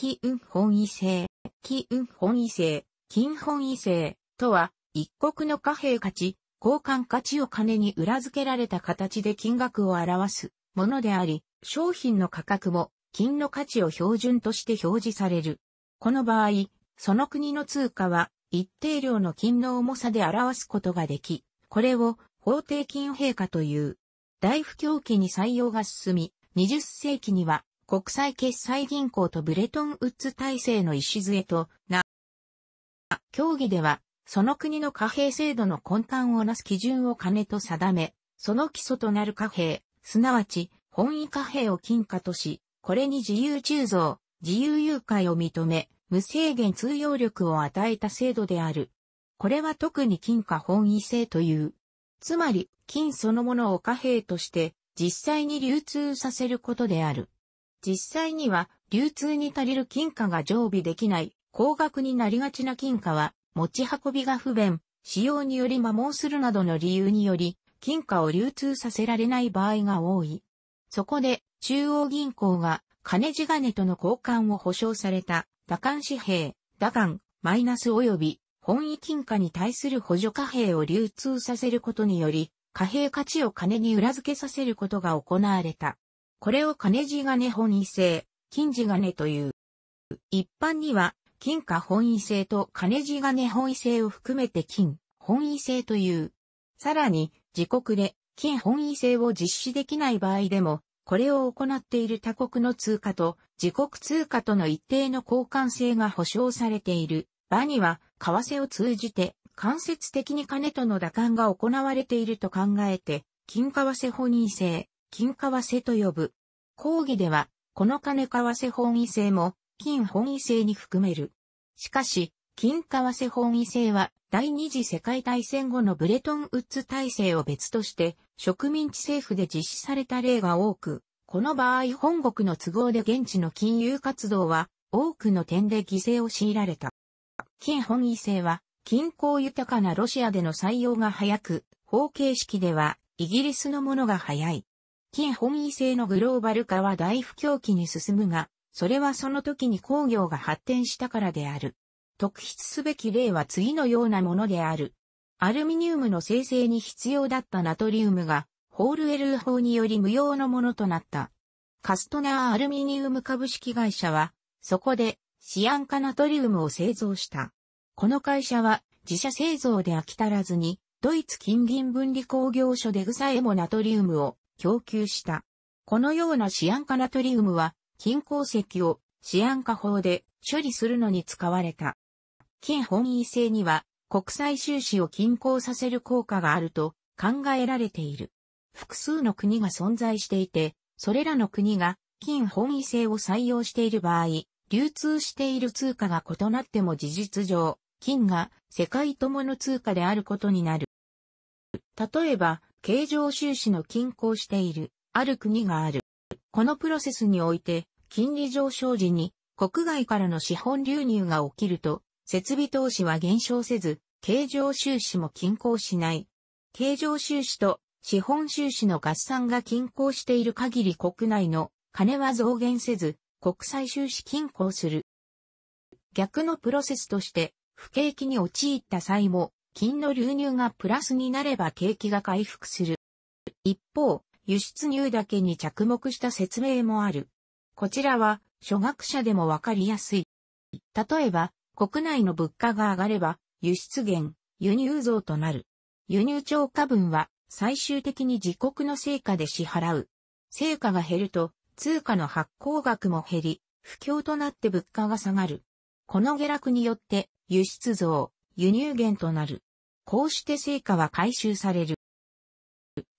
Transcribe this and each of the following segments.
金運本位制、金運本位制、金本位制とは、一国の貨幣価値、交換価値を金に裏付けられた形で金額を表すものであり、商品の価格も金の価値を標準として表示される。この場合、その国の通貨は一定量の金の重さで表すことができ、これを法定金陛下という。大不況期に採用が進み、20世紀には国際決済銀行とブレトンウッズ体制の礎とな、協議では、その国の貨幣制度の根幹をなす基準を金と定め、その基礎となる貨幣、すなわち、本位貨幣を金貨とし、これに自由鋳造、自由誘拐を認め、無制限通用力を与えた制度である。これは特に金貨本位制という。つまり、金そのものを貨幣として、実際に流通させることである。実際には流通に足りる金貨が常備できない、高額になりがちな金貨は持ち運びが不便、使用により摩耗するなどの理由により、金貨を流通させられない場合が多い。そこで、中央銀行が金地金との交換を保証された、打艦紙幣、打艦、マイナス及び本位金貨に対する補助貨幣を流通させることにより、貨幣価値を金に裏付けさせることが行われた。これを金地金本位制、金地金という。一般には、金貨本位制と金地金本位制を含めて金本位制という。さらに、自国で金本位制を実施できない場合でも、これを行っている他国の通貨と自国通貨との一定の交換性が保障されている。場には、為替を通じて間接的に金との打感が行われていると考えて、金為替本位制、金為替と呼ぶ。講義では、この金為替本位制も、金本位制に含める。しかし、金為替本位制は、第二次世界大戦後のブレトンウッズ体制を別として、植民地政府で実施された例が多く、この場合本国の都合で現地の金融活動は、多くの点で犠牲を強いられた。金本位制は、均衡豊かなロシアでの採用が早く、法形式では、イギリスのものが早い。金本位制のグローバル化は大不況期に進むが、それはその時に工業が発展したからである。特筆すべき例は次のようなものである。アルミニウムの生成に必要だったナトリウムが、ホールエルー法により無用のものとなった。カストナーアルミニウム株式会社は、そこで、シアン化ナトリウムを製造した。この会社は、自社製造で飽き足らずに、ドイツ近隣分離工業所でグサエモナトリウムを供給した。このようなシアン化ナトリウムは、金鉱石をシアン化法で処理するのに使われた。金本位性には国際収支を均衡させる効果があると考えられている。複数の国が存在していて、それらの国が金本位性を採用している場合、流通している通貨が異なっても事実上、金が世界共の通貨であることになる。例えば、経常収支の均衡している、ある国がある。このプロセスにおいて、金利上昇時に国外からの資本流入が起きると、設備投資は減少せず、経常収支も均衡しない。経常収支と資本収支の合算が均衡している限り国内の金は増減せず、国際収支均衡する。逆のプロセスとして、不景気に陥った際も、金の流入がプラスになれば景気が回復する。一方、輸出入だけに着目した説明もある。こちらは、初学者でもわかりやすい。例えば、国内の物価が上がれば、輸出源、輸入増となる。輸入超過分は、最終的に自国の成果で支払う。成果が減ると、通貨の発行額も減り、不況となって物価が下がる。この下落によって、輸出増、輸入源となる。こうして成果は回収される。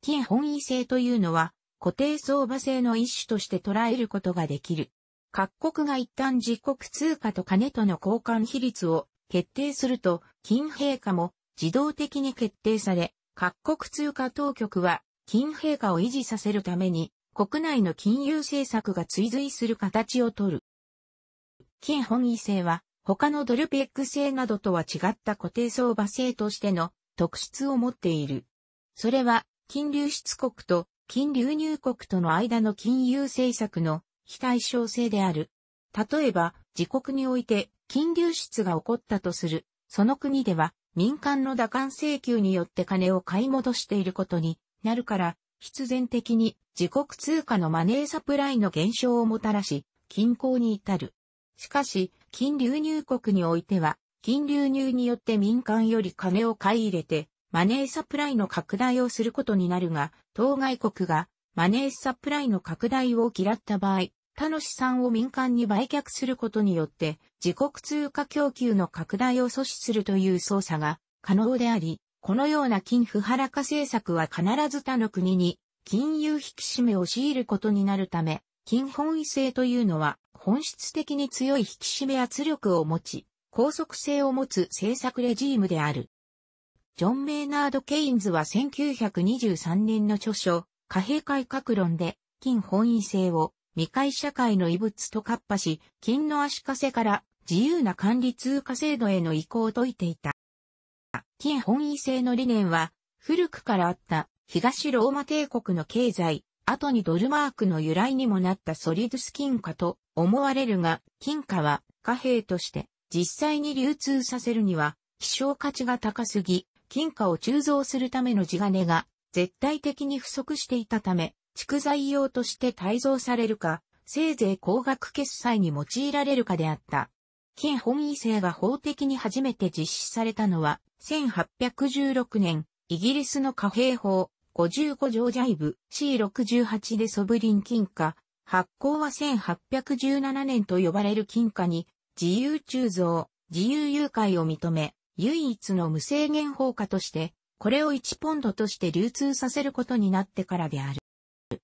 金本位制というのは、固定相場制の一種として捉えることができる。各国が一旦自国通貨と金との交換比率を決定すると、金陛下も自動的に決定され、各国通貨当局は金陛下を維持させるために、国内の金融政策が追随する形をとる。金本位制は、他のドルペック製などとは違った固定相場制としての特質を持っている。それは、金流出国と金流入国との間の金融政策の非対称性である。例えば、自国において金流出が起こったとする、その国では民間の打艦請求によって金を買い戻していることになるから、必然的に自国通貨のマネーサプライの減少をもたらし、均衡に至る。しかし、金流入国においては、金流入によって民間より金を買い入れて、マネーサプライの拡大をすることになるが、当該国がマネーサプライの拡大を嫌った場合、他の資産を民間に売却することによって、自国通貨供給の拡大を阻止するという操作が可能であり、このような金不払化政策は必ず他の国に金融引き締めを強いることになるため、金本位性というのは、本質的に強い引き締め圧力を持ち、高速性を持つ政策レジームである。ジョン・メイナード・ケインズは1923年の著書、貨幣改革論で、金本位制を未開社会の遺物と合破し、金の足かせから自由な管理通貨制度への移行を説いていた。金本位制の理念は、古くからあった東ローマ帝国の経済、後にドルマークの由来にもなったソリドス金貨と思われるが、金貨は貨幣として実際に流通させるには希少価値が高すぎ、金貨を鋳造するための地金が絶対的に不足していたため、蓄財用として改造されるか、せいぜい高額決済に用いられるかであった。金本位制が法的に初めて実施されたのは、1816年、イギリスの貨幣法、55条ジャイブ C68 でソブリン金貨、発行は1817年と呼ばれる金貨に自由鋳造、自由誘拐を認め、唯一の無制限放火として、これを1ポンドとして流通させることになってからである。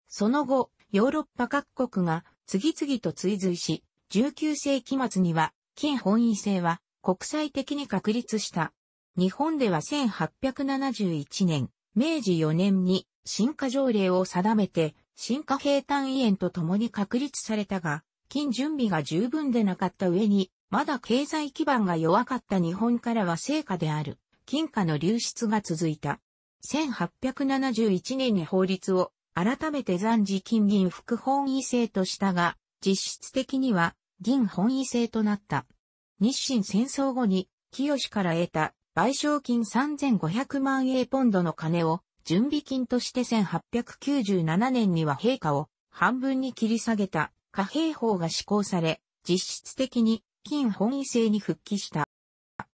その後、ヨーロッパ各国が次々と追随し、19世紀末には金本位制は国際的に確立した。日本では1871年、明治4年に進化条例を定めて、進化平坦位園と共に確立されたが、金準備が十分でなかった上に、まだ経済基盤が弱かった日本からは成果である、金貨の流出が続いた。1871年に法律を改めて残時金銀副本位制としたが、実質的には銀本位制となった。日清戦争後に清から得た賠償金3500万英ポンドの金を準備金として1897年には陛下を半分に切り下げた貨幣法が施行され、実質的に金本位制に復帰した。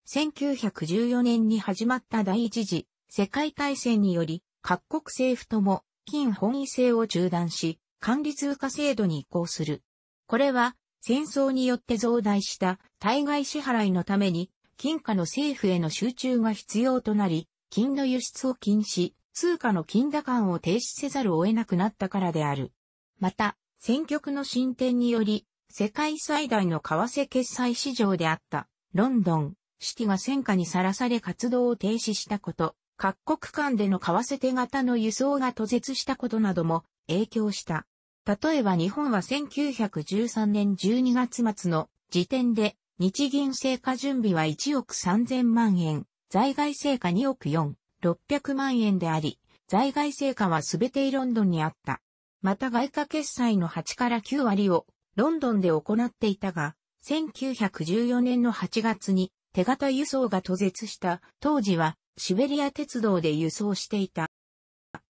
1914年に始まった第一次世界大戦により各国政府とも金本位制を中断し、管理通貨制度に移行する。これは戦争によって増大した対外支払いのために金貨の政府への集中が必要となり、金の輸出を禁止、通貨の金打感を停止せざるを得なくなったからである。また、選挙区の進展により、世界最大の為替決済市場であった、ロンドン、シティが戦火にさらされ活動を停止したこと、各国間での為替手形の輸送が途絶したことなども影響した。例えば日本は1913年12月末の時点で日銀成果準備は1億3000万円、在外成果2億4、600万円であり、在外成果はすべてロンドンにあった。また外貨決済の8から9割をロンドンで行っていたが、1914年の8月に手形輸送が途絶した当時はシベリア鉄道で輸送していた。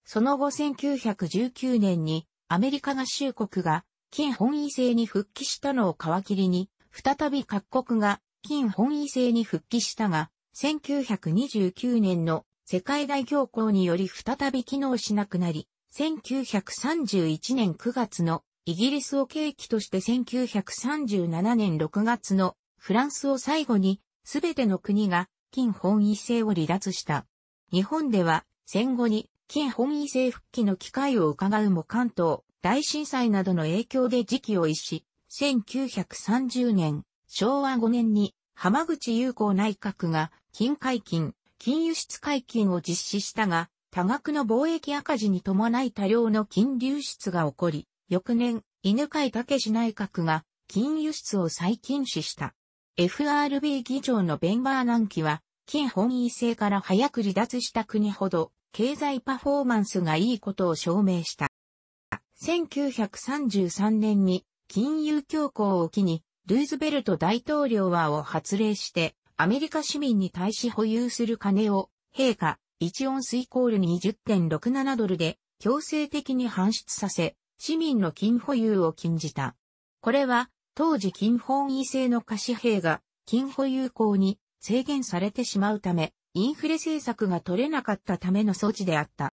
その後1919年にアメリカ合衆国が金本位制に復帰したのを皮切りに再び各国が金本位制に復帰したが、1929年の世界大恐慌により再び機能しなくなり、1931年9月のイギリスを契機として1937年6月のフランスを最後に全ての国が金本位制を離脱した。日本では戦後に金本位制復帰の機会を伺うも関東大震災などの影響で時期を逸し、1930年、昭和5年に浜口友子内閣が金解禁、金輸出解禁を実施したが、多額の貿易赤字に伴い多量の金流出が起こり、翌年、犬飼武内閣が金輸出を再禁止した。FRB 議長のベンバーナンキは、金本位制から早く離脱した国ほど、経済パフォーマンスがいいことを証明した。1933年に金融恐慌を機に、ルーズベルト大統領はを発令して、アメリカ市民に対し保有する金を、陛下、1オンスイコール20.67ドルで、強制的に搬出させ、市民の金保有を禁じた。これは、当時金本位制の貸し兵が、金保有口に制限されてしまうため、インフレ政策が取れなかったための措置であった。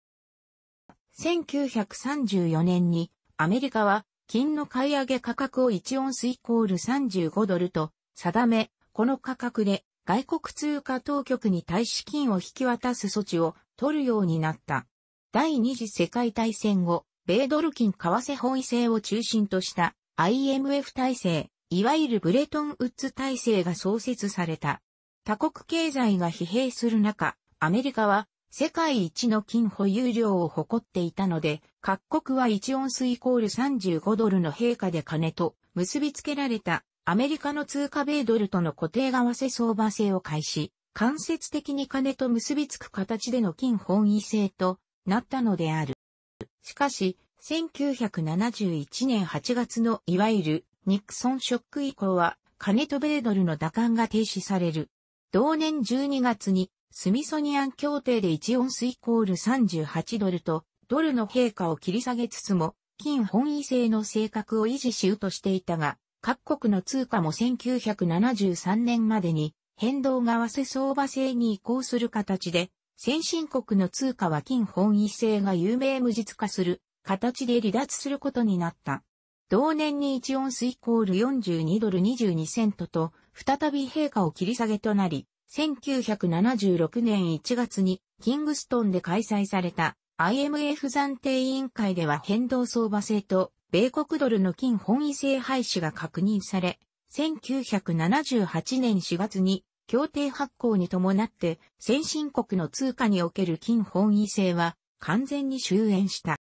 1934年にアメリカは金の買い上げ価格を1オンスイコール35ドルと定め、この価格で外国通貨当局に対資金を引き渡す措置を取るようになった。第二次世界大戦後、米ドル金為替本位制を中心とした IMF 体制、いわゆるブレトンウッズ体制が創設された。他国経済が疲弊する中、アメリカは世界一の金保有量を誇っていたので、各国は1オンスイコール35ドルの陛下で金と結びつけられたアメリカの通貨米ドルとの固定為替相場制を開始、間接的に金と結びつく形での金本位制となったのである。しかし、1971年8月のいわゆるニクソンショック以降は、金と米ドルの打艦が停止される。同年12月にスミソニアン協定で1オンスイコール38ドルと、ドルの陛下を切り下げつつも、金本位制の性格を維持しようとしていたが、各国の通貨も1973年までに変動が合わせ相場制に移行する形で、先進国の通貨は金本位制が有名無実化する形で離脱することになった。同年に1オンスイコール42ドル22セントと、再び陛下を切り下げとなり、1976年1月にキングストンで開催された IMF 暫定委員会では変動相場制と米国ドルの金本位制廃止が確認され、1978年4月に協定発行に伴って先進国の通貨における金本位制は完全に終焉した。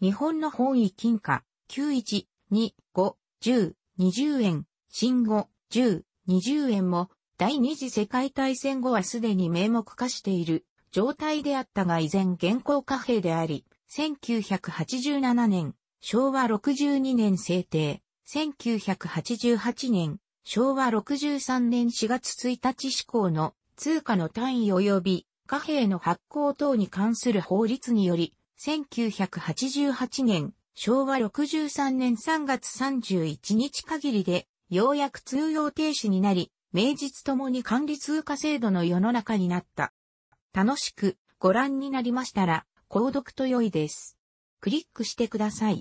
日本の本位金貨91、2、5、10、20円、新5、10、20円も第二次世界大戦後はすでに名目化している状態であったが依然現行貨幣であり、1987年、昭和62年制定、1988年、昭和63年4月1日施行の通貨の単位及び貨幣の発行等に関する法律により、1988年、昭和63年3月31日限りで、ようやく通用停止になり、名実ともに管理通貨制度の世の中になった。楽しくご覧になりましたら、購読と良いです。クリックしてください。